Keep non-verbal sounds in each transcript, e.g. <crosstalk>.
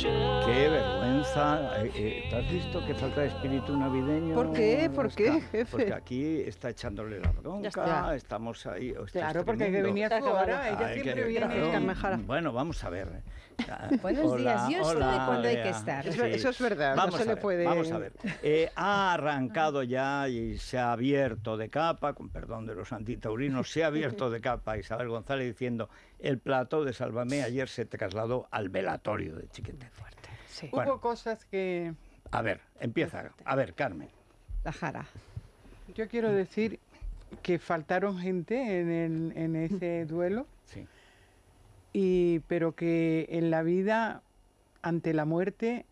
Qué vergüenza. Eh, eh, ¿Te has visto que falta espíritu navideño? ¿Por qué? ¿Por qué, jefe? Porque aquí está echándole la bronca, estamos ahí. Oh, claro, porque que a ahora, ella siempre bueno, vamos a ver. <laughs> Buenos días, yo estoy cuando hay que estar. Eso es verdad, vamos no se a ver, le puede... Vamos a ver, eh, ha arrancado ah. ya y se ha abierto de capa, con perdón de los antitaurinos, se ha abierto de capa Isabel González diciendo el plato de Sálvame ayer se trasladó al velatorio de Chiquete Hubo cosas que... A ver, empieza. A ver, Carmen. La jara. Yo quiero decir que faltaron gente en, ese <laughs> duelo. Sí. Y, pero que en la vida, ante la muerte,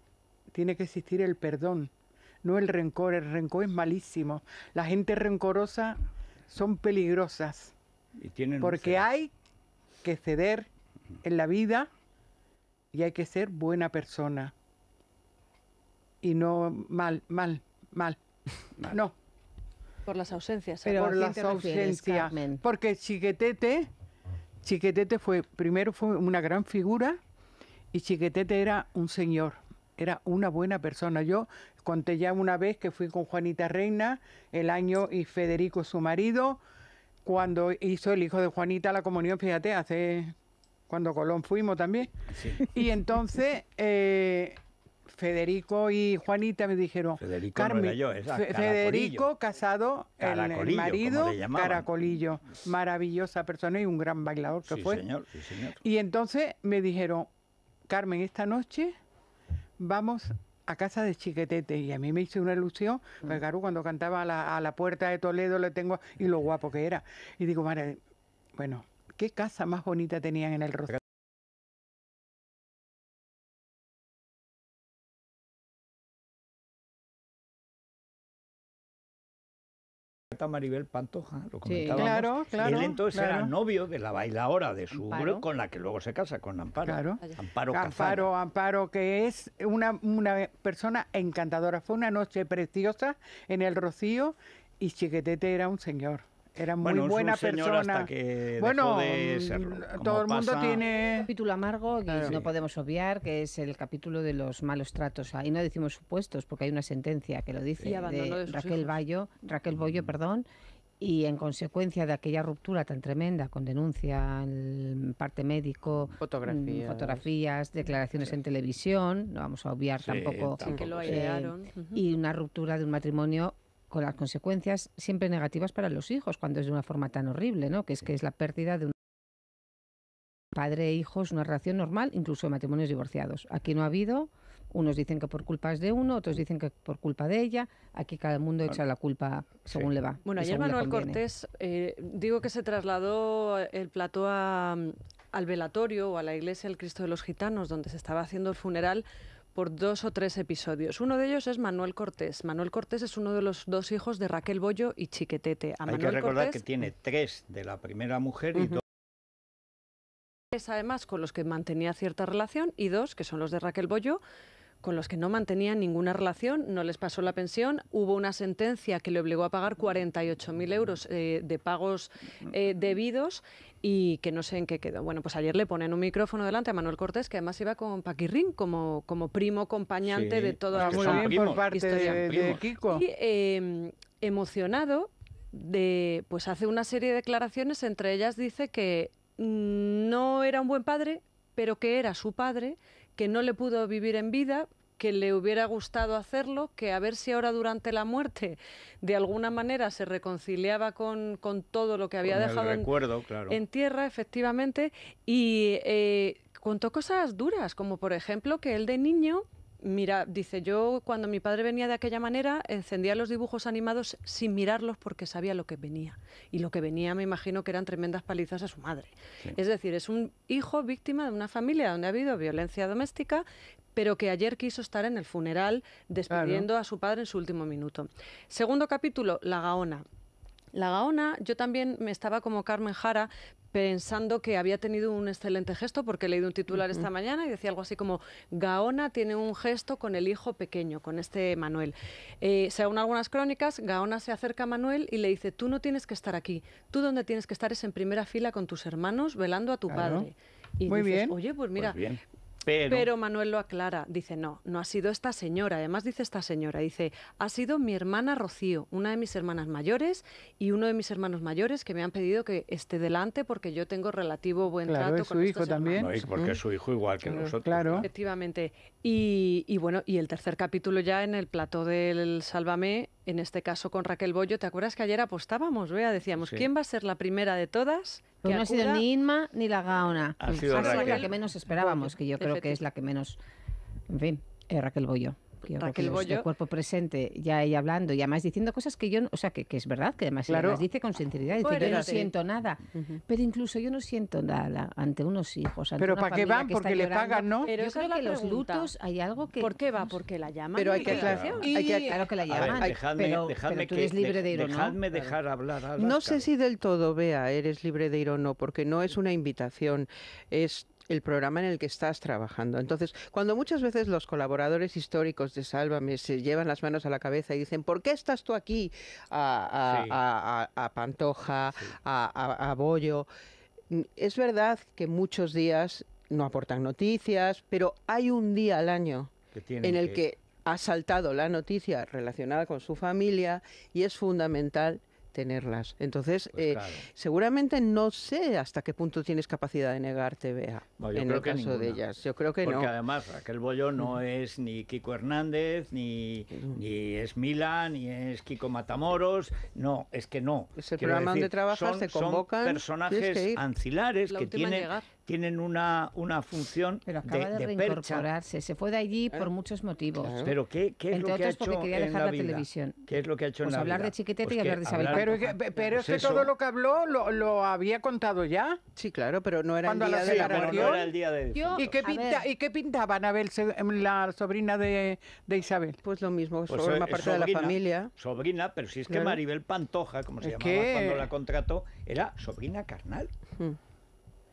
tiene que existir el perdón, no el rencor. El rencor es malísimo. La gente rencorosa son peligrosas. Y porque hay que ceder en la vida y hay que ser buena persona y no mal, mal, mal. No. Por las ausencias. por las ausencias. Porque Chiquetete, Chiquetete fue, primero fue una gran figura y Chiquetete era un señor, era una buena persona. Yo conté ya una vez que fui con Juanita Reina el año y Federico su marido, cuando hizo el hijo de Juanita la comunión, fíjate, hace cuando Colón fuimos también. Y entonces... Eh, Federico y Juanita me dijeron, Federico Carmen, Federico casado, el, marido, Caracolillo, maravillosa persona y un gran bailador que sí, fue. Señor, sí, señor. Y entonces me dijeron, Carmen, esta noche vamos a casa de Chiquetete y a mí me hizo una ilusión, porque claro, cuando cantaba a la, puerta de Toledo le tengo y lo guapo que era. Y digo, bueno, ¿qué casa más bonita tenían en el rostro? Maribel Pantoja, lo comentábamos. y Él entonces era novio de la bailadora de su grupo, con la que luego se casa, con Amparo. Amparo Amparo, Amparo, que es una, una persona encantadora. Fue una noche preciosa en el Rocío y Chiquetete era un señor. Era muy buena persona. Hasta que bueno, mm, todo el mundo tiene. Un capítulo amargo que no podemos obviar, que es el capítulo de los malos tratos. Ahí no decimos supuestos, porque hay una sentencia que lo dice de Raquel Bayo, Raquel Bollo, mm. perdón, y en consecuencia de aquella ruptura tan tremenda con denuncia en parte médico, mm, fotografías, declaraciones en televisión, no vamos a obviar tampoco, eh, y una ruptura de un matrimonio con las consecuencias siempre negativas para los hijos cuando es de una forma tan horrible, ¿no? Que es que es la pérdida de un padre e hijos, una relación normal, incluso de matrimonios divorciados. Aquí no ha habido, unos dicen que por culpa es de uno, otros dicen que por culpa de ella, aquí cada mundo echa la culpa según le va. Bueno, ayer Manuel Cortés, eh, digo que se trasladó el plato mm, al velatorio o a la iglesia del Cristo de los Gitanos, donde se estaba haciendo el funeral dos o tres episodios. Uno de ellos es Manuel Cortés. Manuel Cortés es uno de los dos hijos de Raquel Bollo y Chiquetete. Hay que recordar que tiene tres de la primera mujer y dos además con los que mantenía cierta relación y dos, que son los de Raquel Bollo, con los que no mantenían ninguna relación, no les pasó la pensión, hubo una sentencia que le obligó a pagar 48.000 euros eh, de pagos eh, debidos y que no sé en qué quedó. Bueno, pues ayer le ponen un micrófono delante a Manuel Cortés, que además iba con Paquirrín como, primo acompañante de toda la parte De, Kiko. Y, em, emocionado, de, pues hace una serie de declaraciones, entre ellas dice que mm, no era un buen padre, pero que era su padre que no le pudo vivir en vida, que le hubiera gustado hacerlo, que a ver si ahora durante la muerte de alguna manera se reconciliaba con, con todo lo que había dejado en, en, tierra, efectivamente, y eh, contó cosas duras, como por ejemplo que él de niño Mira, dice yo, cuando mi padre venía de aquella manera, encendía los dibujos animados sin mirarlos porque sabía lo que venía. Y lo que venía, me imagino que eran tremendas palizas a su madre. Es decir, es un hijo víctima de una familia donde ha habido violencia doméstica, pero que ayer quiso estar en el funeral despidiendo a su padre en su último minuto. Segundo capítulo, La Gaona. La Gaona, yo también me estaba como Carmen Jara pensando que había tenido un excelente gesto, porque he leído un titular esta mañana y decía algo así como, Gaona tiene un gesto con el hijo pequeño, con este Manuel. Eh, según algunas crónicas, Gaona se acerca a Manuel y le dice, tú no tienes que estar aquí, tú donde tienes que estar es en primera fila con tus hermanos, velando a tu padre. Y Muy bien. Oye, pues, pues mira, pero... Manuel lo aclara, dice, no, no ha sido esta señora, además dice esta señora, dice, ha sido mi hermana Rocío, una de mis hermanas mayores y uno de mis hermanos mayores que me han pedido que esté delante porque yo tengo relativo buen trato con su hijo también. porque su hijo igual que nosotros. Claro. Efectivamente. Y, bueno, y el tercer capítulo ya en el plato del Sálvame en este caso con Raquel Bollo, ¿te acuerdas que ayer apostábamos, vea, Decíamos, ¿quién va a ser la primera de todas que no ha sido ni Inma ni la Gaona. Ha sido, la que menos esperábamos, que yo creo que es la que menos. En fin, era eh, Raquel Boyo que, Raquel este Bollo. cuerpo presente, ya ahí hablando y además diciendo cosas que yo, o sea, que, es verdad, que además claro. las dice con sinceridad, decir, yo no siento nada. Pero incluso yo no siento nada ante unos hijos, ante Pero ¿para qué van? porque le pagan, ¿no? Pero yo creo que los lutos hay algo que... ¿Por qué va? Porque la llaman. Pero hay que aclarar. que, claro que la llaman. dejadme, libre de ir o no. dejar hablar a No sé si del todo, vea eres libre de ir o no, porque no es una invitación, es el programa en el que estás trabajando. Entonces, cuando muchas veces los colaboradores históricos de Sálvame se llevan las manos a la cabeza y dicen, ¿por qué estás tú aquí a, Pantoja, a Bollo? Mm, es verdad que muchos días no aportan noticias, pero hay un día al año en el que... que ha saltado la noticia relacionada con su familia y es fundamental tenerlas. Entonces, pues eh, seguramente no sé hasta qué punto tienes capacidad de negarte, Bea, en el caso de ellas. Yo creo que Porque no. Porque además Raquel Bollo no mm. es ni Kiko Hernández, ni, ni es Mila, ni es Kiko Matamoros. No, es que no. Es programa donde trabajas, te convocan. Son personajes ancilares que tienen tienen una, una función Pero acaba de, de, reincorporarse. Se fue de allí ¿Eh? por muchos motivos. Pero ¿qué, qué es lo que ha hecho porque quería dejar la, televisión. ¿Qué es lo que ha hecho pues en la hablar de Chiquitete pues y hablar de Isabel Pero, pero, es que pues todo lo que habló lo, lo, había contado ya. Sí, claro, pero no era, el día, sí, pero no era el día, de la ¿Y, qué pinta, ¿Y qué pintaba Anabel, la sobrina de, de Isabel? Pues lo mismo, pues forma eh, parte de la familia. Sobrina, pero si es que Maribel Pantoja, como se llamaba cuando la contrató, era sobrina carnal. Mm.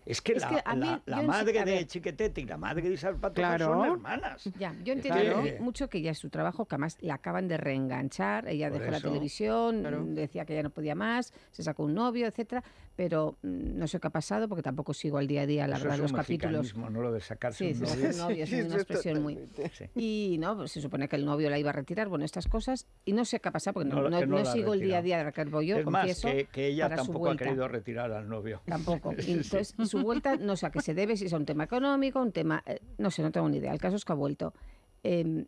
Es que, la, madre de Chiquetete y la madre de Isabel son hermanas. Ya, yo entiendo mucho que ya es su trabajo, que además la acaban de reenganchar, ella dejó la televisión, decía que ya no podía más, se sacó un novio, etcétera, pero mm, no sé qué ha pasado porque tampoco sigo al día a día, la verdad, los capítulos. no lo de sacarse un novio. Sí, es una expresión muy. Y no, pues, se supone que el novio la iba a retirar, bueno, estas cosas, y no sé qué ha pasado porque no, sigo el día a día de la Bolló, es confieso. Más, que, ella tampoco ha querido retirar al novio. Tampoco. <laughs> entonces, su vuelta, no sé a qué se debe, si es un tema económico, un tema. Eh, no sé, no tengo ni idea. El caso es que ha vuelto. Em,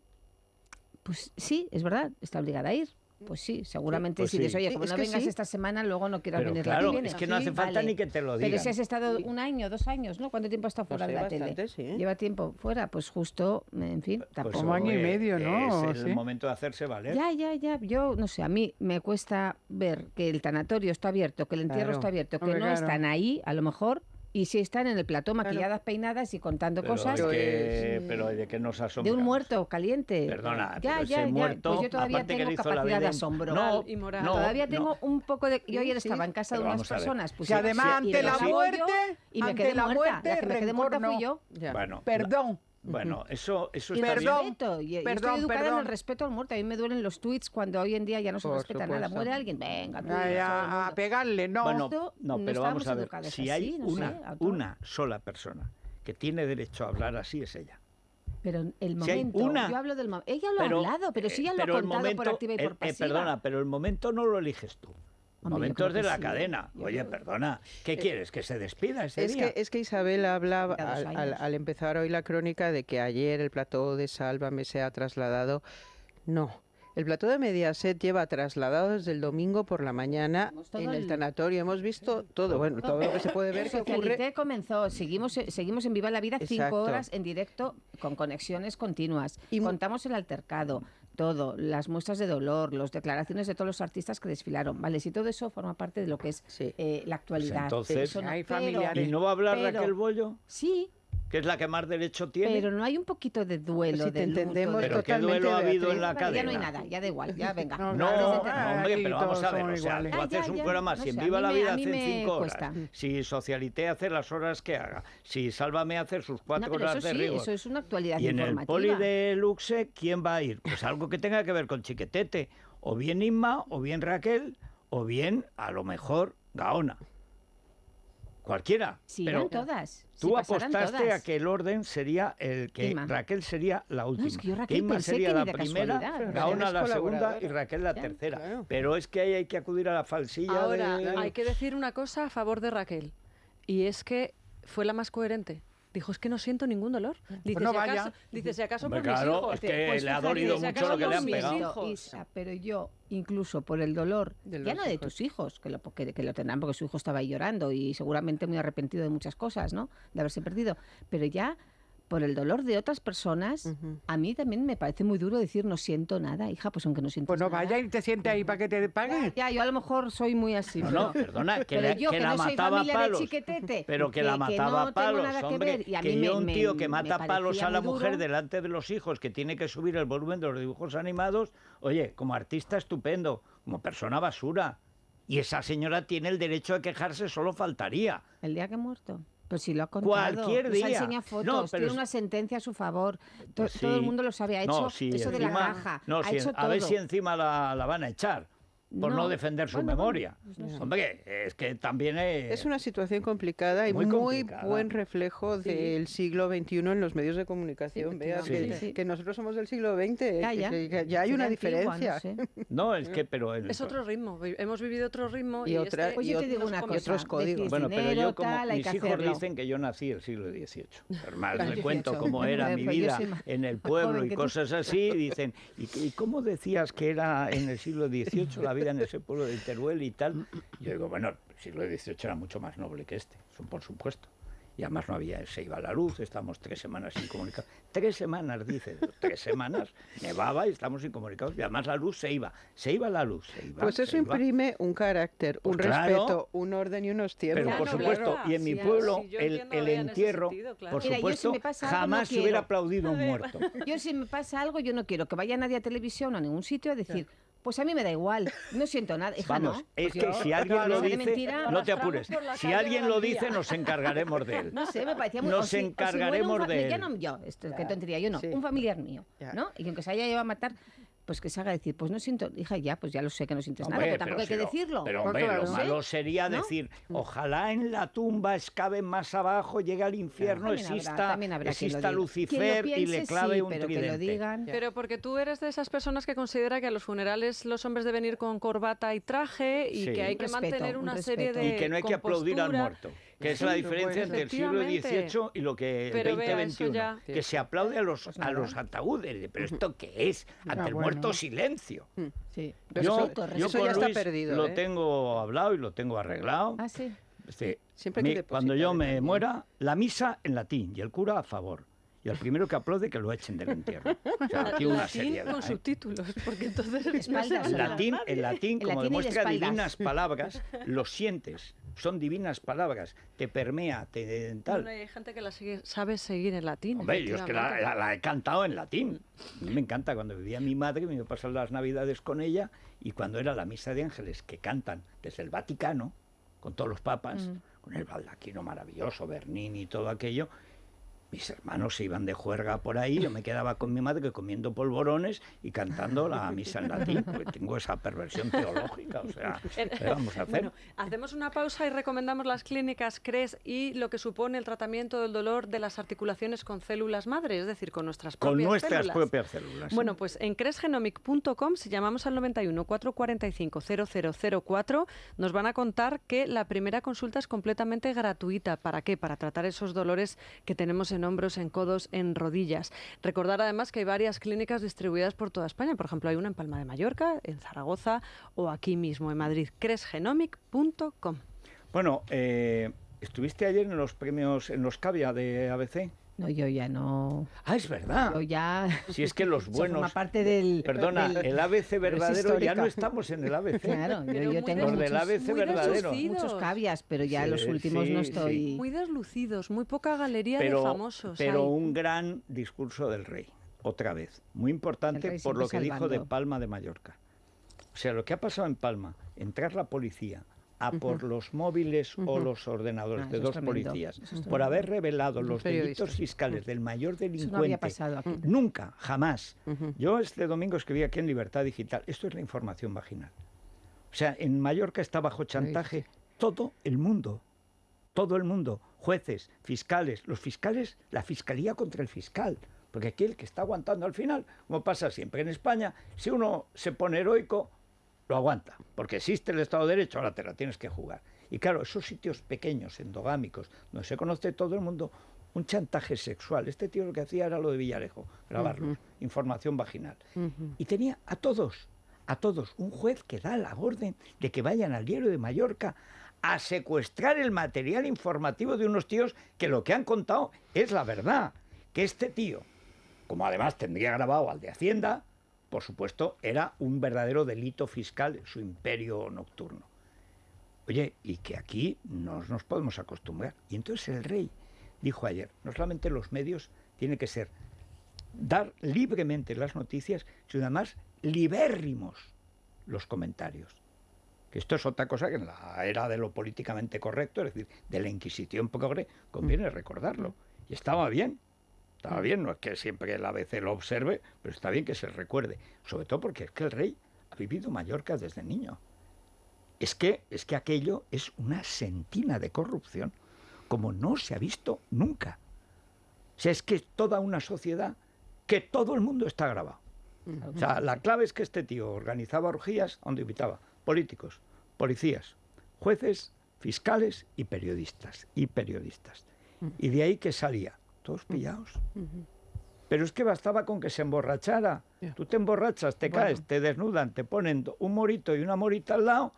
pues sí, es verdad, está obligada a ir. Pues sí, seguramente pues si oye, como no vengas esta semana, luego no quieras venir la viene. Es que no hace falta ni que te lo digas. Pero si has estado un año, dos años, ¿no? ¿Cuánto tiempo has estado pues fuera de la tele? Lleva tiempo fuera, pues justo, en fin, pues tampoco. un año y medio, ¿no? Es el momento de hacerse valer. Ya, ya, ya. Yo, no sé, a mí me cuesta ver que el tanatorio está abierto, que el entierro está abierto, que no están ahí, a lo mejor, y si están en el plató maquilladas, peinadas y contando cosas. Pues, pero de que nos asombramos. De un muerto caliente. Perdona, ya, ya, muerto. Pues yo todavía tengo capacidad de asombro. No, y moral. todavía tengo un poco de. Yo ayer estaba en casa de unas personas. Y que además, ante la muerte. Y me ante quedé la Muerte, la que me quedé muerta fui yo. Bueno, perdón. Bueno, eso, eso está perdón, bien. estoy educada en el respeto al muerto. A mí me duelen los tweets cuando hoy en día ya no se respeta nada. Muere alguien, venga. a, pegarle, no. Bueno, no, pero vamos a ver. Si hay una, una sola persona que tiene derecho a hablar así es ella. Pero el momento, una, yo hablo del momento. Ella lo ha hablado, pero si ella lo eh, ha contado por eh, activa y eh, por pasiva. perdona, pero el momento no lo eliges tú. Momentos de la cadena. ¿eh? Oye, perdona, ¿qué quieres? ¿Que se despida ese es Que, es que Isabel hablaba al, empezar hoy la crónica de que ayer el plató de Sálvame se ha trasladado. No. El plató de Mediaset lleva trasladado desde el domingo por la mañana en el, tanatorio. Hemos visto todo, bueno, todo lo que se puede ver. Socialité que comenzó, seguimos, seguimos en Viva la Vida cinco horas en directo con conexiones continuas. Y Contamos el altercado, todo, las muestras de dolor, las declaraciones de todos los artistas que desfilaron, ¿vale? Si todo eso forma parte de lo que es eh, la pues actualidad. entonces, hay familiares. ¿Y no va a hablar Raquel Bollo? Sí, que es la que más derecho tiene. Pero no hay un poquito de duelo. Si te entendemos, pero qué duelo ha habido en la cadena. Ya no hay nada, ya da igual, ya venga. <laughs> no, hombre, pero vamos a ver, o sea, ah, un programa, si en Viva la Vida hacen cinco horas, si Socialité hace las horas que haga, si Sálvame hace sus cuatro horas de sí, Eso es una actualidad y en el poli de Luxe, ¿quién va a ir? Pues algo que tenga que ver con Chiquetete, o bien Inma, o bien Raquel, o bien, a lo mejor, Gaona. Cualquiera. pero todas. Tú apostaste a que el orden sería el que Raquel sería la última. que Raquel sería la primera, Gaona la segunda y Raquel la tercera. Pero es que ahí hay que acudir a la falsilla. Ahora, hay que decir una cosa a favor de Raquel. Y es que fue la más coherente. Dijo, es que no siento ningún dolor. Pues dice, si Acaso, por mis hijos. Es pues que le ha dolido mucho lo que le han pegado. pero yo, incluso por el dolor, de ya no de tus hijos, que lo, que, que, lo tendrán porque su hijo estaba ahí llorando y seguramente muy arrepentido de muchas cosas, ¿no? De haberse perdido. Pero ya por el dolor de otras personas, a mí también me parece muy duro decir no siento nada, hija, pues aunque no siento nada. Pues no vaya y te siente ahí para que te paguen. Ya, yo a lo mejor soy muy así. No, perdona, que, pero que, la mataba soy palos. <laughs> pero que, la mataba no palos, hombre, que, ver. Y a mí me, un tío que mata palos a la mujer delante de los hijos, que tiene que subir el volumen de los dibujos animados, oye, como artista estupendo, como persona basura. Y esa señora tiene el derecho de quejarse, solo faltaría. El día que muerto. Pues si lo ha contado. Cualquier enseña fotos, tiene una sentencia a su favor. Pues todo el mundo lo sabía hecho eso de la caja. ha hecho a ver si encima la van a echar por no, defender su memoria. Pues Hombre, es que también es... es... una situación complicada y muy, muy buen reflejo del siglo XXI en los medios de comunicación. Que, nosotros somos del siglo XX, eh, ya, Que, ya hay una diferencia. <laughs> no, es que, pero... Es otro ritmo, hemos vivido otro ritmo y, otra, este... otros códigos. Bueno, pero yo como mis hijos dicen que yo nací el siglo XVIII. me le cuento cómo era mi pues vida en el pueblo y cosas así, dicen, ¿y cómo decías que era en el siglo XVIII la en ese pueblo de Teruel y tal. Yo digo, bueno, el siglo XVIII era mucho más noble que este, por supuesto. Y además no había, se iba la luz, estábamos tres semanas sin Tres semanas, dice, tres semanas, nevaba y estamos incomunicados... Y además la luz se iba, se iba la luz, Pues eso imprime un carácter, un pues respeto, un orden y unos tiempos. Pero por supuesto, y en mi pueblo, el, entierro, por supuesto, jamás se hubiera aplaudido un <laughs> muerto. Yo si me pasa algo, yo no quiero que vaya nadie a televisión o a ningún sitio a decir... Pues a mí me da igual, no siento nada. Vamos, es pues que si alguien lo dice, no te apures. Si alguien lo dice, nos encargaremos de <laughs> él. No sé, me parecía muy... Nos encargaremos de él. no, yo, esto, qué tontería, yo no, un familiar mío, ¿no? Y aunque se haya llevado a matar, pues que se haga decir, pues no siento, hija, ya, pues ya lo sé que no sientes nada, pero tampoco hay que decirlo. Pero hombre, lo, malo sería decir, mm. ojalá en la tumba escabe más abajo, llegue al infierno, exista, exista Lucifer y le clave un pero Pero porque tú eres de esas personas que considera que a los funerales los hombres deben ir con corbata y traje y que hay que mantener una serie de y que no hay que aplaudir al muerto que es la diferencia pues, entre el siglo XVIII y lo que el xxi que se aplaude a los, pues a los ataúdes, pero ¿esto qué es? Ah, Ante el muerto silencio. Mm. Sí. Yo, yo ya está Luis perdido, lo ¿eh? tengo hablado y lo tengo arreglado. Ah, este, cuando yo me muera, la misa en latín y el cura a favor. Y el primero que aplaude que lo echen del entierro. O sea, con ¿eh? subtítulos, porque entonces latín, en latín, como demuestra divinas palabras, lo sientes son divinas palabras, te permea, te dental. hay gente que la sabe seguir en latín. Hombre, yo es que la, he cantado en latín. Me encanta, cuando vivía mi madre, me iba a pasar las navidades con ella, y cuando era la misa de ángeles, que cantan desde el Vaticano, con todos los papas, mm. con el baldaquino maravilloso, Bernini y todo aquello, mis hermanos se iban de juerga por ahí, yo me quedaba con mi madre comiendo polvorones y cantando la misa en latín, porque tengo esa perversión teológica, o sea, <laughs> ¿qué vamos a hacer? hacemos una pausa y recomendamos las clínicas CRES y lo que supone el tratamiento del dolor de las articulaciones con células madre, es decir, con nuestras propias células. Con nuestras propias células. Bueno, pues en cresgenomic.com, si llamamos al 91 445 0004, nos van a contar que la primera consulta es completamente gratuita. ¿Para qué? Para tratar esos dolores que tenemos en en hombros, en codos, en rodillas. Recordar además que hay varias clínicas distribuidas por toda España. Por ejemplo, hay una en Palma de Mallorca, en Zaragoza o aquí mismo en Madrid. Cresgenomic.com. Bueno, eh, estuviste ayer en los premios, en los Cavia de ABC. No, yo ya no. Ah, es verdad. Yo ya. <laughs> Si es que los <laughs> buenos. parte del. Perdona, el ABC verdadero ya no estamos en el ABC. <laughs> Claro, yo, tengo. muchos, pero ya los últimos no estoy. Muy deslucidos, muy poca galería de famosos. Pero un gran discurso del rey, otra vez. Muy importante por lo que dijo de Palma de Mallorca. O sea, lo que ha pasado en Palma, entrar la policía, a por los móviles o los ordenadores ah, de dos policías por haber revelado los delitos fiscales del mayor delincuente. No había pasado aquí. Nunca, jamás. Yo este domingo escribí aquí en Libertad Digital. Esto es la información vaginal. O sea, en Mallorca está bajo chantaje todo el mundo. Todo el mundo. Jueces, fiscales, los fiscales, la fiscalía contra el fiscal. Porque aquí el que está aguantando al final, como pasa siempre en España, si uno se pone heroico, lo aguanta, porque existe el Estado de Derecho, ahora te la tienes que jugar. Y claro, esos sitios pequeños, endogámicos, donde se conoce todo el mundo, un chantaje sexual. Este tío lo que hacía era lo de Villarejo, grabarlos, información vaginal. Y tenía a todos, a todos, un juez que da la orden de que vayan al diario de Mallorca a secuestrar el material informativo de unos tíos que lo que han contado es la verdad, que este tío, como además tendría grabado al de Hacienda, por supuesto, era un verdadero delito fiscal su imperio nocturno. Oye, y que aquí no nos podemos acostumbrar. Y entonces el rey dijo ayer, no solamente los medios tienen que ser dar libremente las noticias, sino además libérrimos los comentarios. Que esto es otra cosa que en la era de lo políticamente correcto, es decir, de la Inquisición pobre conviene mm. recordarlo. Y estaba bien Está mm. bien, no es que siempre el ABC lo observe, pero está bien que se recuerde. Sobre todo porque es que el rey ha vivido Mallorca desde niño. Es que, es que aquello es una sentina de corrupción como no se ha visto nunca. O sea, es que es toda una sociedad que todo el mundo está grabado. O sea, la clave es que este tío organizaba orgías donde invitaba políticos, policías, jueces, fiscales y periodistas. Y periodistas. Mm. Y de ahí que salía todos mm. pillados. Pero es que bastaba con que se emborrachara. Tú te emborrachas, te caes, te desnudan, te ponen un morito y una morita al lado,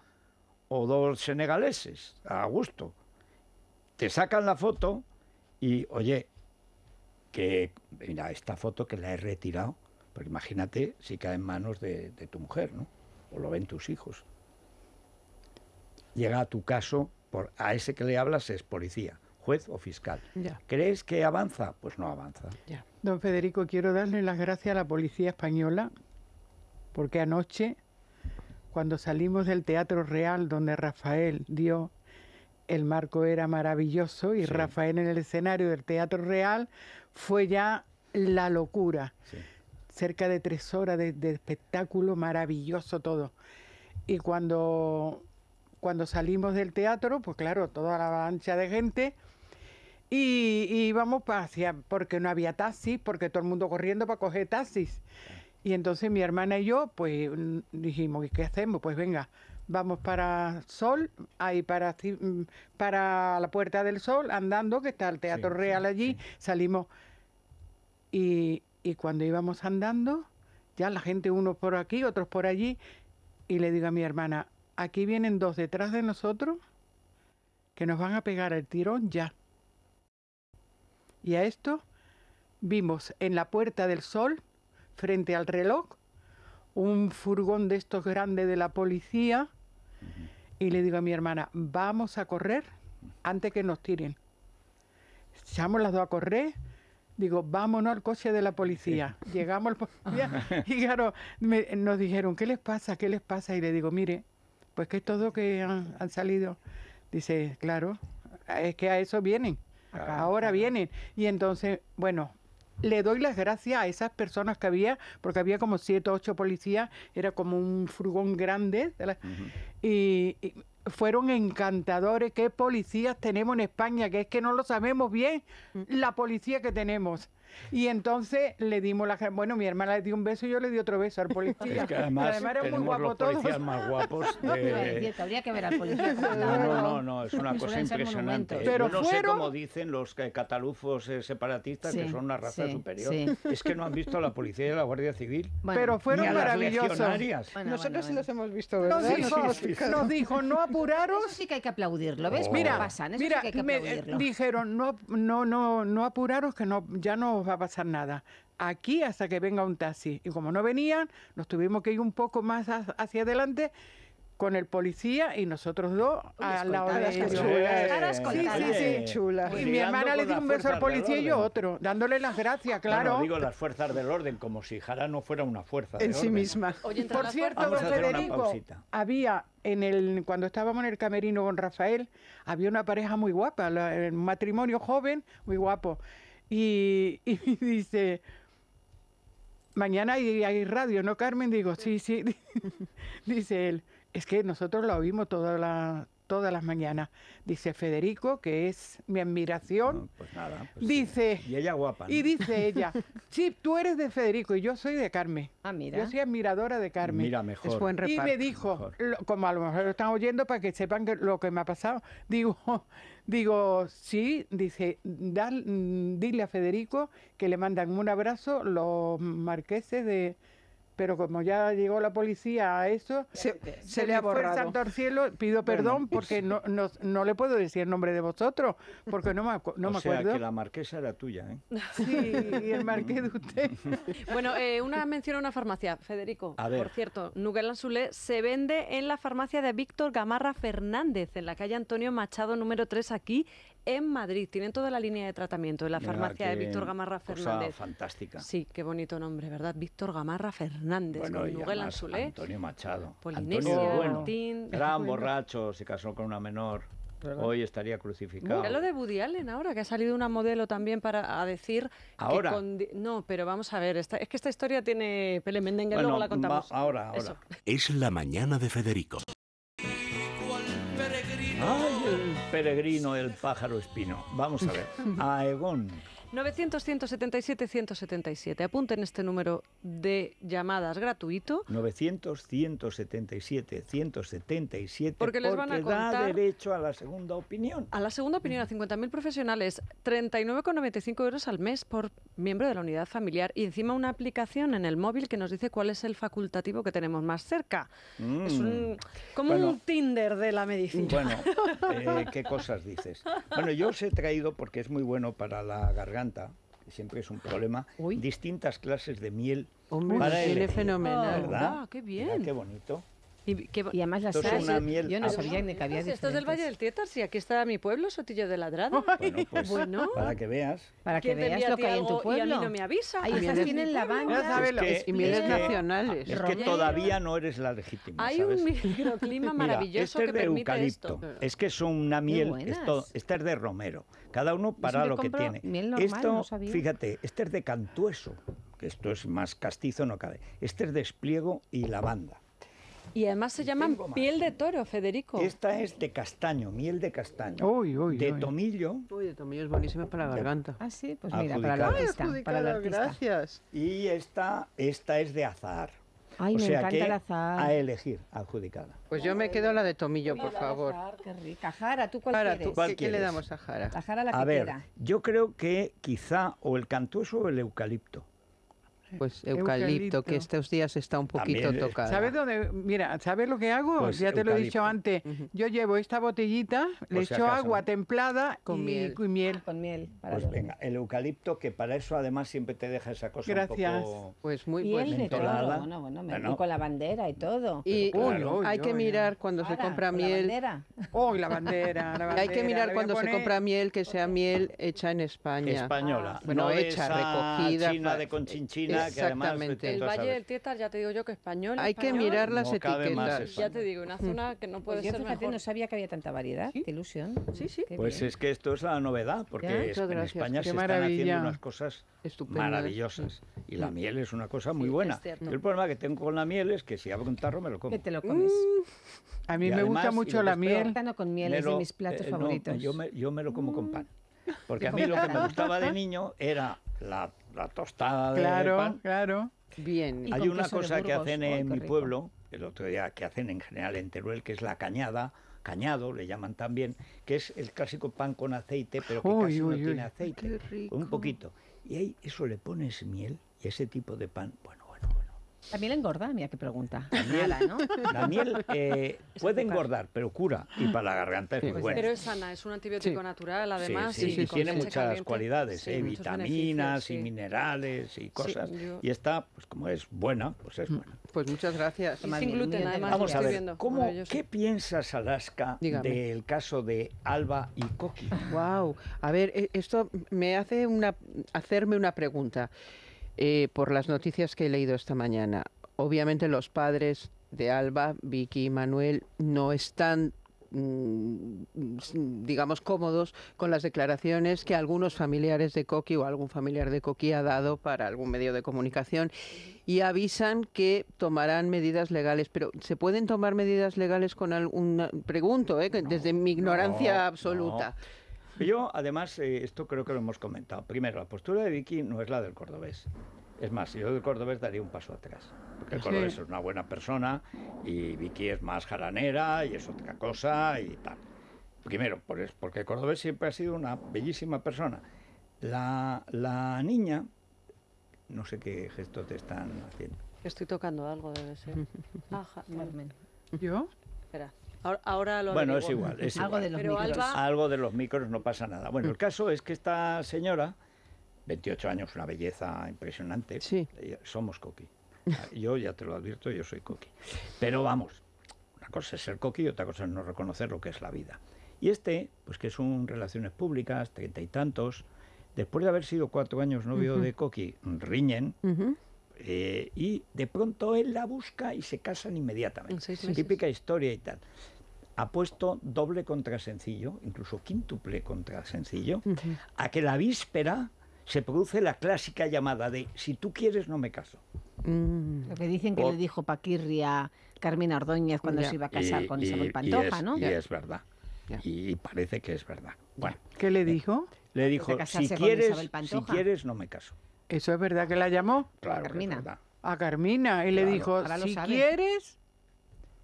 o dos senegaleses, a gusto. Te sacan la foto y, oye, que, mira, esta foto que la he retirado, Pero imagínate si cae en manos de, de tu mujer, ¿no? O lo ven tus hijos. Llega a tu caso, por, a ese que le hablas es policía juez o fiscal. ¿Crees que avanza? Pues no avanza. Don Federico, quiero darle las gracias a la Policía Española porque anoche, cuando salimos del Teatro Real donde Rafael dio el marco era maravilloso y Rafael en el escenario del Teatro Real fue ya la locura. Cerca de tres horas de, espectáculo maravilloso todo. Y cuando, cuando salimos del teatro, pues claro, toda la avalancha de gente, y, íbamos hacia, porque no había taxis, porque todo el mundo corriendo para coger taxis. Y entonces mi hermana y yo, pues mm, dijimos, ¿qué hacemos? Pues venga, vamos para Sol, ahí para, mm, para la Puerta del Sol, andando, que está el Teatro Real allí, salimos. Y, y, cuando íbamos andando, ya la gente, unos por aquí, otros por allí, y le digo a mi hermana, aquí vienen dos detrás de nosotros que nos van a pegar el tirón ya. Y a esto vimos en la Puerta del Sol, frente al reloj, un furgón de estos grandes de la policía. Y le digo a mi hermana, vamos a correr antes que nos tiren. Echamos las dos a correr. Digo, vámonos al coche de la policía. Llegamos al policía <laughs> y claro, nos dijeron, ¿qué les pasa? ¿Qué les pasa? Y le digo, mire, pues que todo lo que han salido. Dice, claro, es que a eso vienen ahora vienen. Y entonces, bueno, le doy las gracias a esas personas que había, porque había como siete ocho policías, era como un furgón grande, y, fueron encantadores. ¿Qué policías tenemos en España? Que es que no lo sabemos bien, mm. la policía que tenemos. Y entonces le dimos la... Bueno, mi hermana le dio un beso y yo le di otro beso al policía. Es que además, muy guapo los policías más guapos <laughs> Habría que ver al policía. No, no, no, es una cosa impresionante. Eh, pero yo no fueron... sé cómo dicen los catalufos eh, separatistas, que son una raza superior. Es que no han visto a la policía y a la Guardia Civil. pero fueron maravillosas maravillosos. Nosotros sí los hemos visto, ¿verdad? Nos dijo, no apuraros. Eso sí que hay que aplaudirlo, ¿ves? Mira, mira Me, dijeron, no, no, no, no apuraros, que no, ya no va a pasar nada. Aquí hasta que venga un taxi. Y como no venían, nos tuvimos que ir un poco más hacia adelante con el policía y nosotros dos a la hora de chula. Sí, sí, sí, pues Y mi hermana le dio un beso al policía y yo otro, dándole las gracias, claro. digo las fuerzas del orden, como si Jara no fuera una fuerza. En sí misma. Por cierto, Federico, había en el, cuando estábamos en el camerino con Rafael, había una pareja muy guapa, matrimonio joven, muy guapo y, <laughs> dice, mañana hay, radio, ¿no, Carmen? Digo, sí, sí. <laughs> dice él, es que nosotros lo oímos toda la, todas las mañanas. Dice Federico, que es mi admiración. pues nada. Pues dice. Y ella guapa. Y dice ella, <laughs> sí, tú eres de Federico y yo soy de Carmen. Ah, mira. Yo soy admiradora de Carmen. Mira, mejor. Es buen reparto. Y me dijo, como a lo mejor lo están oyendo para que sepan que, lo que me ha pasado, digo, Digo, sí, dice, dale mm, dile a Federico que le mandan un abrazo los marqueses de, pero como ya llegó la policía a eso, eh, se, le ha borrado. Santo al cielo, pido perdón porque no, le puedo decir el nombre de vosotros, porque no me, acuerdo. o sea, que la marquesa era tuya, ¿eh? Sí, y el marqués de usted. <laughs> bueno, eh, una mención a una farmacia, Federico. Por cierto, Nuguel Sule se vende en la farmacia de Víctor Gamarra Fernández, en la calle Antonio Machado número 3 aquí, en Madrid. Tienen toda la línea de tratamiento en la farmacia de Víctor Gamarra Fernández. fantástica. Sí, qué bonito nombre, ¿verdad? Víctor Gamarra Fernández, bueno, con Miguel Anzulé. Antonio Machado. Antonio, bueno, Martín. Gran borracho, se casó con una menor. Hoy estaría crucificado. Mira lo de Woody Allen ahora, que ha salido una modelo también para decir... Ahora. no, pero vamos a ver, es que esta historia tiene Pele bueno, luego la contamos. ahora, ahora. Es la mañana de Federico. peregrino el pájaro espino. Vamos a ver. <laughs> Aegón. 900-177-177. Apunten este número de llamadas gratuito. 900-177-177. Porque les van a da derecho a la segunda opinión. A la segunda opinión, a 50.000 profesionales, 39,95 euros al mes por miembro de la unidad familiar. Y encima una aplicación en el móvil que nos dice cuál es el facultativo que tenemos más cerca. Mm. Es como un Tinder de la medicina. Bueno, <laughs> eh, ¿qué cosas dices? Bueno, yo os he traído porque es muy bueno para la garganta que siempre es un problema, distintas clases de miel Hombre, para el fenomenal. Ah, qué bien. qué bonito. Y, además las sal, yo no sabía ni que había diferentes. ¿Esto es del Valle del Tietar? Si aquí está mi pueblo, Sotillo de Ladrada. Bueno, pues, <laughs> para que veas. Para que veas lo que hay en tu pueblo. Y a mí no me avisa. Ahí esas tienen la banda Es que, y mieles nacionales. Es que todavía no eres la legítima, Hay un microclima maravilloso este que de permite eucalipto. Esto. Es que es una miel, esto, este es de romero. Cada uno para lo que tiene. esto, fíjate, este es de cantueso. Esto es más castizo, no cabe. Este es de espliego y lavanda. Y además se llaman piel de toro, Federico. Esta es de castaño, miel de castaño. Uy, uy, de tomillo. Uy, de tomillo es buenísima para la garganta. Ah, sí, pues ah, mira, para la artista. Ay, para la artista. Gracias. Y esta, esta es de azar. Ay, me encanta el azar. A elegir, adjudicada. Pues yo me quedo la de tomillo, por favor. qué rica. Jara, ¿tú cuál Jara, ¿tú, ¿cuál quieres? ¿Qué, le damos a Jara? A la que ver, Yo creo que quizá o el cantuoso o el eucalipto. Pues <laughs> eucalipto, que estos días está un poquito eh, tocado. ¿Sabes dónde? Mira, ¿sabes lo que hago? Pues, ya te lo he dicho antes. Yo llevo esta botellita, le echo agua templada con y, miel. Con miel. Ah, pues venga, el eucalipto, que para eso además siempre te deja esa cosa un poco... Pues muy pues Bueno, con la bandera y todo. Y hay que mirar cuando se compra miel... <laughs> La bandera. la bandera, Hay que mirar cuando se compra miel que sea miel hecha en España. Española. Ah, bueno, hecha, recogida. China de conchinchina Exactamente. el Valle del Tietar, ya te digo yo que español. Hay que mirar las etiquetas. Ya te digo, una zona que no puede pues ser mejor. no sabía que había tanta variedad. Qué ilusión. Sí, sí. pues es que esto es la novedad, porque en España se están haciendo unas cosas maravillosas. Y la miel es una cosa muy buena. El problema que tengo con la miel es que si abro un tarro me lo como. Que te lo comes. Mm. A mí me gusta mucho la miel. con mis platos eh, favoritos. yo, me, yo me lo como con mm. pan. Porque a mí lo que me gustaba de niño era la la tostada claro, Claro, Bien. Hay una cosa que hacen en mi pueblo, el otro día que hacen en general en Teruel, que es la cañada, cañado le llaman también, que es el clásico pan con aceite, pero que casi no tiene aceite, un poquito. Y ahí eso le pones miel y ese tipo de pan, bueno, ¿La miel engorda? Mira qué pregunta. La miel, <laughs> eh, puede engordar, pero cura. Y para la garganta es muy buena. Pero es sana, es un antibiótico natural, además. Sí, tiene muchas cualidades, eh, vitaminas y minerales y cosas. Y esta, pues como es buena, pues es mm, buena. Pues muchas gracias. sin gluten, además. Vamos a ver, ¿cómo, ¿qué piensas, Alaska, del caso de Alba y Coqui? Wow. A ver, e, esto me hace una, hacerme una pregunta. Eh, por las noticias que he leído esta mañana. Obviamente los padres de Alba, Vicky y Manuel no están mm, digamos, cómodos con las declaraciones que algunos familiares de Coqui o algún familiar de Coqui ha dado para algún medio de comunicación y avisan que tomarán medidas legales. Pero ¿se pueden tomar medidas legales con algún...? Pregunto, ¿eh? desde mi ignorancia absoluta. Yo, además, eh, esto creo que lo hemos comentado. Primero, la postura de Vicky no es la del cordobés. Es más, yo del cordobés daría un paso atrás, porque el cordobés es una buena persona y Vicky es más jaranera y es otra cosa y tal. Primero, porque el cordobés siempre ha sido una bellísima persona. La, la niña, no sé qué gestos te están haciendo. Estoy tocando algo, debe ser. <laughs> Ajá, Carmen. ¿Yo? Espera. Ahora, lo Bueno, es igual, algo, De los micros. algo de los micros no pasa nada. Bueno, el mm. caso es que esta señora, 28 años, una belleza impresionante. Eh, somos coqui. <laughs> Yo ya te lo advierto, yo soy coqui. Pero vamos, una cosa es ser coqui y otra cosa es no reconocer lo que es la vida. Y este, pues que es un relaciones públicas, treinta y tantos, después de haber sido cuatro años novio de Coqui, riñen. Eh, y de pronto él la busca y se casan inmediatamente. Típica historia y tal ha puesto doble contrasencillo, incluso quíntuple contrasencillo, a que la víspera se produce la clásica llamada de si tú quieres no me caso. Mm. Lo que dicen que le dijo Paquirri a Carmina Ordóñez cuando se iba a casar con Isabel Pantoja, ¿no? Y es verdad. Y parece que es verdad. Bueno, ¿Qué le eh, dijo? Le dijo, si quieres, si quieres no me caso. ¿Eso es verdad que la llamó? Claro, Carmina. A Carmina. Y le dijo, si quieres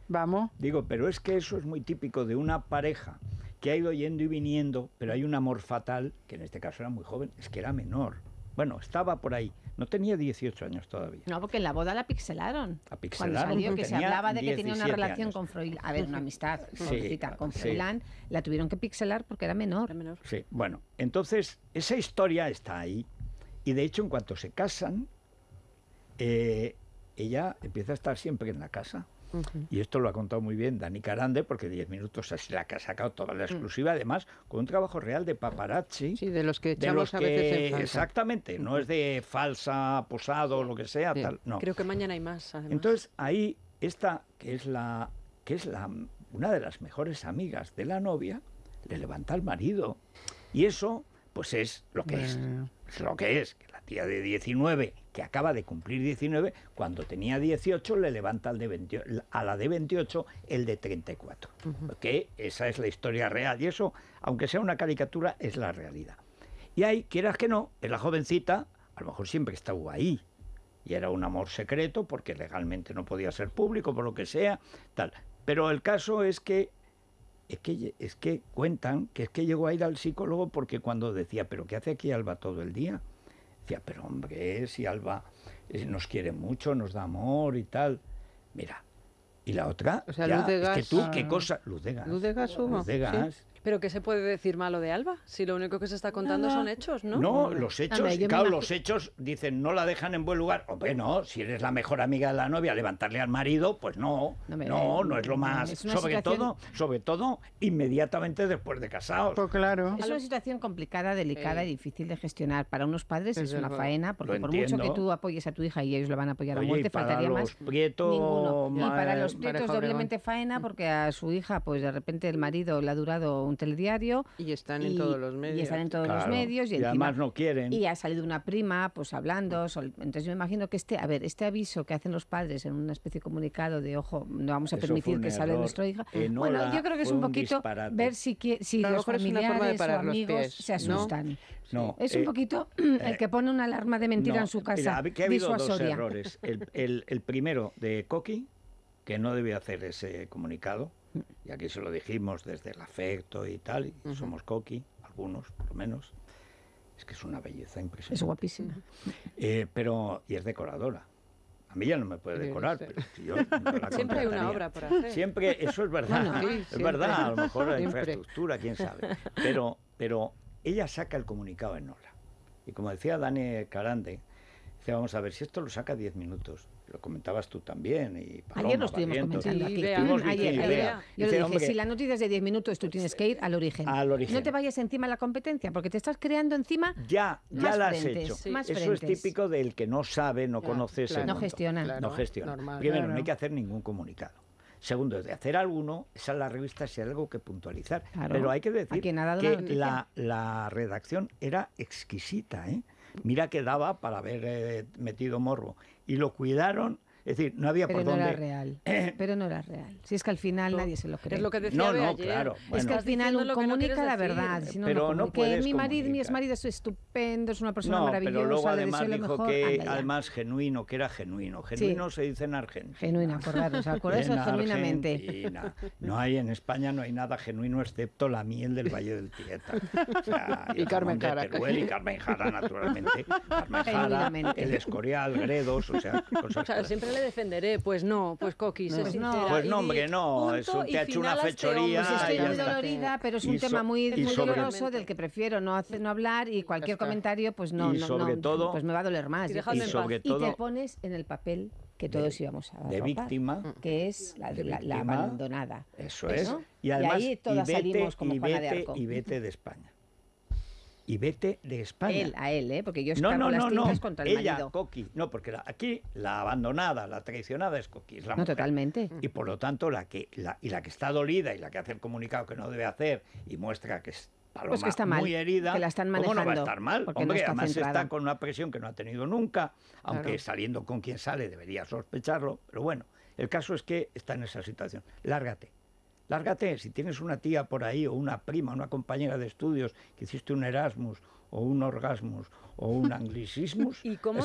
Vamos. Digo, pero es que eso es muy típico de una pareja que ha ido yendo y viniendo, pero hay un amor fatal, que en este caso era muy joven, es que era menor. Bueno, estaba por ahí. No tenía 18 años todavía. No, porque en la boda la pixelaron. Cuando salió que se hablaba de que tenía una relación con Freud, A ver, una amistad con Froilán. La tuvieron que pixelar porque era menor. Sí, bueno. Entonces, esa historia está ahí. Y de hecho, en cuanto se casan, eh, ella empieza a estar siempre en la casa. Y esto lo ha contado muy bien Dani Carande, porque 10 minutos es la que ha sacado toda la mm. exclusiva, además, con un trabajo real de paparazzi. Sí, de los que echamos Exactamente, no es de falsa, posado, lo que sea, tal. No. Creo que mañana hay más, Entonces, ahí esta, que es la que es la una de las mejores amigas de la novia, le levanta al marido. Y eso, pues es lo que es. Es lo que es, que la tía de 19 que acaba de cumplir 19, cuando tenía 18 le levanta de a la de 28 el de 34. esa es la historia real y eso, aunque sea una caricatura, es la realidad. Y ahí, quieras que no, en la jovencita, a lo mejor siempre estaba ahí. Y era un amor secreto porque legalmente no podía ser público, por lo que sea, tal. Pero el caso es que es que, es que cuentan que es que llegó a ir al psicólogo porque cuando decía, pero ¿qué hace aquí Alba todo el día? pero hombre, si Alba eh, nos quiere mucho, nos da amor y tal. Mira, y la otra, es que tú, ah, ¿qué cosa? Luz de gas. ¿Pero qué se puede decir malo de Alba? Si lo único que se está contando son hechos, ¿no? No, los hechos, claro, los hechos dicen no la dejan en buen lugar. bueno no, si eres la mejor amiga de la novia, levantarle al marido, pues no, no, no, es lo más. sobre todo, sobre todo inmediatamente después de casados. Pues claro. Es una situación complicada, delicada eh. y difícil de gestionar. Para unos padres es, una faena, porque por mucho que tú apoyes a tu hija y ellos lo van a apoyar a muerte, para los más. y para los prietos doblemente faena, porque a su hija, pues de repente el marido le ha durado un telediario. Y están en todos los medios. Y están en todos los medios. Y, además no quieren. Y ha salido una prima, pues hablando. entonces yo me imagino que este, a ver, este aviso que hacen los padres en una especie de comunicado de, ojo, no vamos a permitir que salga nuestra hija. bueno, yo creo que es un poquito ver si, si los familiares o amigos se asustan. ¿no? es un eh, poquito <clears throat> el eh, que pone una alarma de mentira en su casa. ha habido dos errores. El, el primero de Coqui, que no debía hacer ese comunicado, y aquí se lo dijimos desde el afecto y tal, y somos coqui, algunos por lo menos. Es que es una belleza impresionante. Es guapísima. Eh, pero, y es decoradora. A mí ya no me puede decorar, pero si yo no <laughs> Siempre hay una obra por hacer. Siempre, eso es verdad. es verdad, a lo mejor la <laughs> infraestructura, quién sabe. Pero, pero ella saca el comunicado en hora. Y como decía Dani Carande, dice, vamos a ver, si esto lo saca 10 minutos, lo comentabas tú también. Y ayer lo estuvimos comentando aquí. ayer, Yo le dije, si la noticia es de 10 minutos, tú tienes que ir al origen. No te vayas encima de la competencia, porque te estás creando encima Ya, ya la has hecho. Eso es típico del que no sabe, no conoces conoce No gestiona. no gestiona. Primero, no hay que hacer ningún comunicado. Segundo, de hacer alguno, esa es la revista, si hay algo que puntualizar. Pero hay que decir que la, redacción era exquisita. ¿eh? Mira que daba para haber eh, metido morro y lo cuidaron es decir, no había pero no Era real. <clears throat> pero no era real. Si es que al final nadie se lo cree. Es lo que decía no, no, claro. Es que al final uno comunica la verdad. Si pero no, puedes mi marido, mi marido es estupendo, es una persona maravillosa. Pero luego además le dijo que además genuino, que era genuino. Genuino se dice en Argentina. Genuino, acordaros, <laughs> acordaros genuinamente. No hay en España no hay nada genuino excepto la miel del Valle del Tieta. <laughs> y, Carmen Jara. y Carmen Jara, naturalmente. Carmen Jara, el Escorial, Gredos, o sea, <laughs> O sea, siempre defenderé. Pues no, pues coquis no. Pues no, pues no hombre, no. te ha hecho una este fechoría. estoy muy dolorida, pero es un tema muy, muy doloroso del que prefiero no, hacer, no hablar y cualquier comentario, pues no, sobre no, todo, pues me va a doler más. Y, sobre todo, y te pones en el papel que todos íbamos a de víctima que es la, abandonada eso es y además ahí todas salimos como de Arco. y vete de España y vete de España. Él, a él, ¿eh? porque yo estoy no, las no, no. contra el Ella, no, porque aquí la abandonada, la traicionada es Coqui, No, totalmente. Y por lo tanto, la que, la, y la que está dolida y la que hace el comunicado que no debe hacer y muestra que es Paloma pues que está mal, muy herida, que la están manejando, no va a estar mal? Hombre, está además está con una presión que no ha tenido nunca, aunque saliendo con quien sale debería sospecharlo, pero bueno, el caso es que está en esa situación. Lárgate. Lárgate, si tienes una tía por ahí o una prima, una compañera de estudios que hiciste un Erasmus o un Orgasmus o un <laughs> Anglicismus, cómo o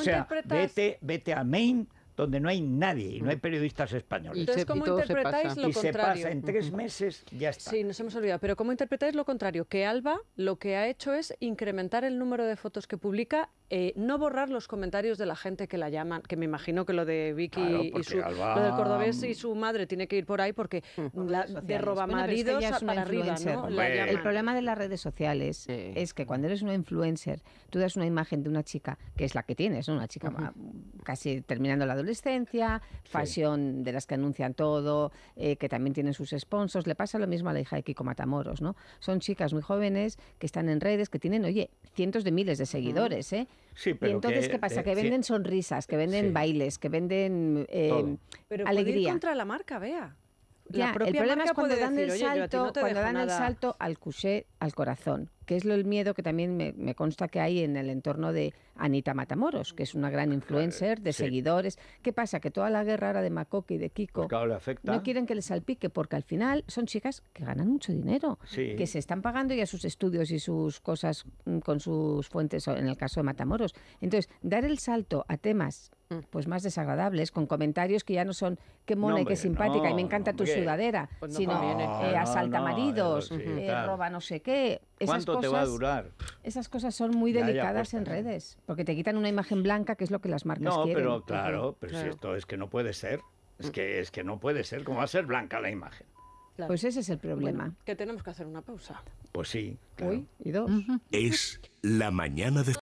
vete, a Maine donde no hay nadie y no hay mm. periodistas españoles. Entonces, ¿cómo interpretáis lo en tres meses, ya está. Sí, nos hemos olvidado. Pero ¿cómo interpretáis lo contrario? Que Alba lo que ha hecho es incrementar el número de fotos que publica eh, no borrar los comentarios de la gente que la llaman, que me imagino que lo de Vicky y su, lo del cordobés y su madre tiene que ir por ahí porque derroba mm. la, maridos es para ¿no? El problema de las redes sociales es que cuando eres una influencer, tú das una imagen de una chica, que es la que tienes, una chica casi terminando la adolescencia, fashion de las que anuncian todo, eh, que también tienen sus sponsors. Le pasa lo mismo a la hija de Kiko Matamoros, ¿no? Son chicas muy jóvenes que están en redes, que tienen, oye, cientos de miles de seguidores, ¿eh? entonces, ¿qué pasa? Eh, que venden sonrisas, que venden bailes, que venden eh, pero alegría. contra la marca, vea. el problema es cuando dan, el salto, cuando dan el salto al cuché, al corazón que es el miedo que también me, consta que hay en el entorno de Anita Matamoros, que es una gran influencer de seguidores. ¿Qué pasa? Que toda la guerra ahora de Makoki y de Kiko no quieren que les salpique, porque al final son chicas que ganan mucho dinero, que se están pagando ya sus estudios y sus cosas mm, con sus fuentes, en el caso de Matamoros. Entonces, dar el salto a temas mm. pues más desagradables, con comentarios que ya no son qué mona y qué simpática y me encanta tu sudadera, pues sino eh, asalta maridos, eh, roba no sé qué. ¿Cuánto te va a durar? Esas cosas son muy delicadas en redes, porque te quitan una imagen blanca, que es lo que las marcas quieren. No, pero claro, pero si esto es que no puede ser, es que, es que no puede ser, ¿cómo va a ser blanca la imagen? Pues ese es el problema. que tenemos que hacer una pausa. Pues sí. Claro. Uy, y dos. Es la mañana de...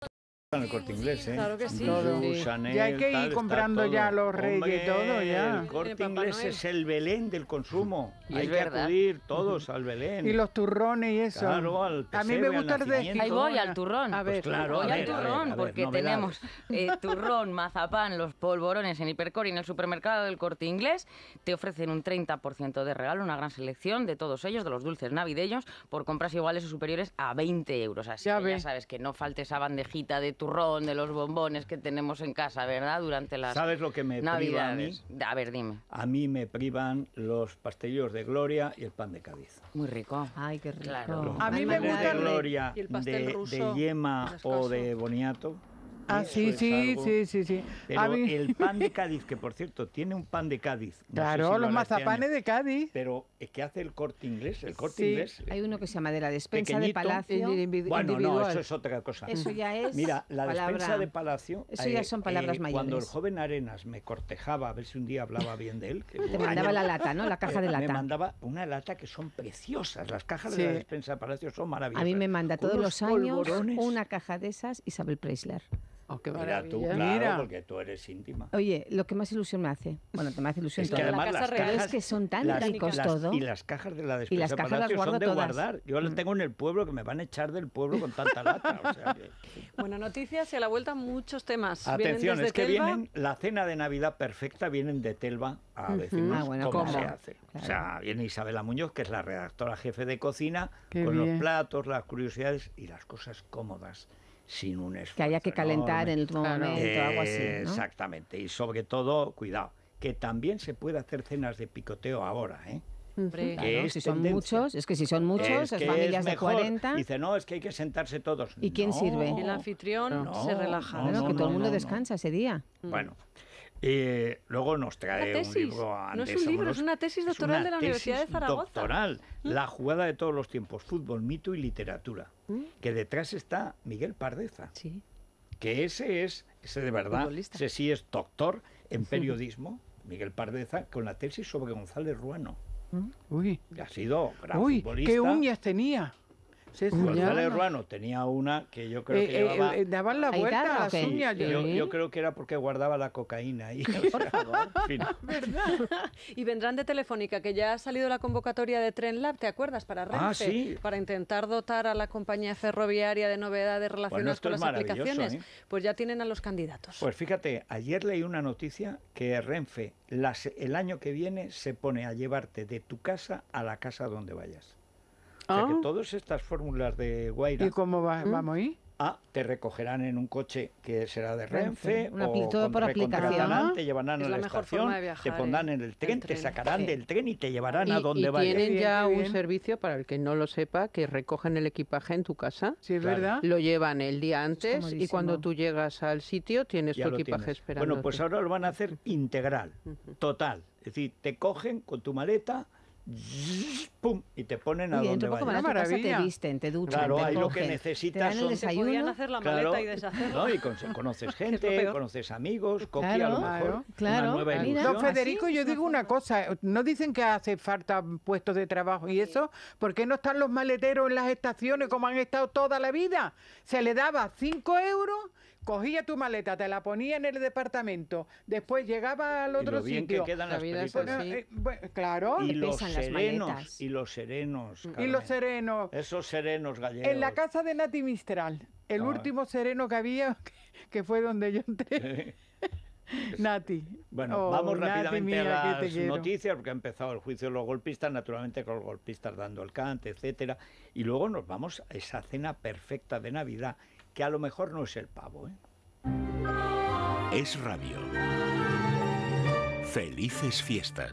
En el corte inglés, ¿eh? Claro que sí. Y hay que ir comprando ya los reyes y todo, ya. El corte inglés es el Belén del consumo. <laughs> hay que acudir todos al Belén. Y los turrones y eso. A mí me gusta el de... Ahí voy, al turrón. A ver, pues claro, voy al turrón, porque tenemos <laughs> eh, turrón, mazapán, los polvorones en Hipercor y en el supermercado del corte inglés. Te ofrecen un 30% de regalo, una gran selección de todos ellos, de los dulces navideños, por compras iguales o superiores a 20 euros. Así que ya sabes que no falte esa bandejita de turrón, de los bombones que tenemos en casa, ¿verdad? Durante las ¿Sabes lo que me privan? A, mí? a ver, dime. A mí me privan los pastelillos de Gloria y el pan de Cádiz. Muy rico. Ay, qué rico. A mí me gusta de Gloria el pastel de yema o de boniato sí, sí, sí, sí, sí. Pero el pan de Cádiz, que por cierto, tiene un pan de Cádiz. claro, los mazapanes de Cádiz. Pero es que hace el corte inglés, el corte inglés. Hay uno que se llama de la despensa de palacio. Bueno, no, eso es otra cosa. Eso ya es. Mira, la despensa de palacio. Eso ya son palabras mayores. Cuando el joven Arenas me cortejaba, a ver si un día hablaba bien de él. Te mandaba la lata, ¿no? La caja de lata. Me mandaba una lata que son preciosas. Las cajas de la despensa de palacio son maravillosas. A mí me manda todos los años una caja de esas Isabel Preisler. Oh, Mira tú, claro, porque tú eres íntima. Oye, lo que más ilusión me hace. Bueno, te me hace ilusión además las cajas, que son tan ricos Y las cajas de la despensa y las cajas las guardo son de todas. guardar. Yo las mm. tengo en el pueblo, que me van a echar del pueblo con tanta lata. O sea <laughs> Bueno, noticias y a la vuelta muchos temas. Atención, es que vienen, la cena de Navidad perfecta vienen de Telva a decirnos ah, bueno, cómo, se hace. O sea, viene Isabela Muñoz, que es la redactora jefe de cocina, con los platos, las curiosidades y las cosas cómodas sin un esfuerzo. Que haya que calentar en el momento, algo así. Eh, ¿no? Exactamente. Y sobre todo, cuidado, que también se puede hacer cenas de picoteo ahora, ¿eh? si son muchos, es que si son muchos, las familias de 40. Dice, no, es que hay que sentarse todos. ¿Y quién sirve? El anfitrión se relaja. No, que todo el mundo descansa ese día. Bueno, mm. Eh, luego nos trae un libro No es un libro, es una tesis doctoral de la Universidad de Zaragoza. Doctoral, ¿Mm? La jugada de todos los tiempos, fútbol, mito y literatura. ¿Mm? Que detrás está Miguel Pardeza. Sí. Que ese es, ese de verdad, ese sí es doctor en <laughs> periodismo, Miguel Pardeza, con la tesis sobre González Ruano. ¿Mm? Uy. Que ha sido gran Uy, futbolista. qué uñas tenía. Sí, tenía una que yo creo eh, que eh, eh, daban la vuelta a yo, creo que era porque guardaba la cocaína <laughs> <laughs> <laughs> y vendrán de Telefónica, que ya ha salido la convocatoria de TrenLab ¿te acuerdas? Para ah, Renfe, para intentar dotar a la compañía ferroviaria de novedades relacionadas con las aplicaciones. Pues ya tienen a los candidatos. Pues fíjate, ayer leí una noticia que Renfe el año que viene se pone a llevarte de tu casa a la casa donde vayas que oh. todas estas fórmulas de Guaira. ¿Y cómo ¿Mm? vamos a ir? Ah, te recogerán en un coche que será de Renfe, o por aplicación. Ah, te llevarán a la, la estación, viajar, te pondrán ¿eh? en el tren, te sacarán del tren y te llevarán a donde vayas. Tienen ya un servicio para el que no lo sepa que recogen el equipaje en tu casa. Sí, es verdad. Lo llevan el día antes y cuando tú llegas al sitio tienes tu equipaje esperando. Bueno, pues ahora lo van a hacer integral, total. Es decir, te cogen con tu maleta y te ponen a donde vayas. Te visten, te duchan, claro, hay lo que necesitas te el hacer la maleta y deshacerla. y conoces <laughs> gente, conoces amigos, copia a lo mejor, claro, nueva Don Federico, yo digo una cosa, no dicen que hace falta puestos de trabajo y eso, ¿por qué no están los maleteros en las estaciones como han estado toda la vida? Se le daba 5 euros cogía tu maleta, te la ponía en el departamento, después llegaba al otro y lo bien sitio. Que quedan las vida así. Eh, claro. Y los serenos, mm. y los serenos. Esos serenos gallegos. En la casa de Nati Mistral, el ah. último sereno que había, <laughs> que fue donde yo entré. <laughs> Nati. Bueno, vamos oh, rápidamente a las noticias, porque ha empezado el juicio de los golpistas, naturalmente con los golpistas dando el cante, etcétera. Y luego nos vamos a esa cena perfecta de Navidad que a lo mejor no es el pavo. ¿eh? Es rabio. Felices fiestas.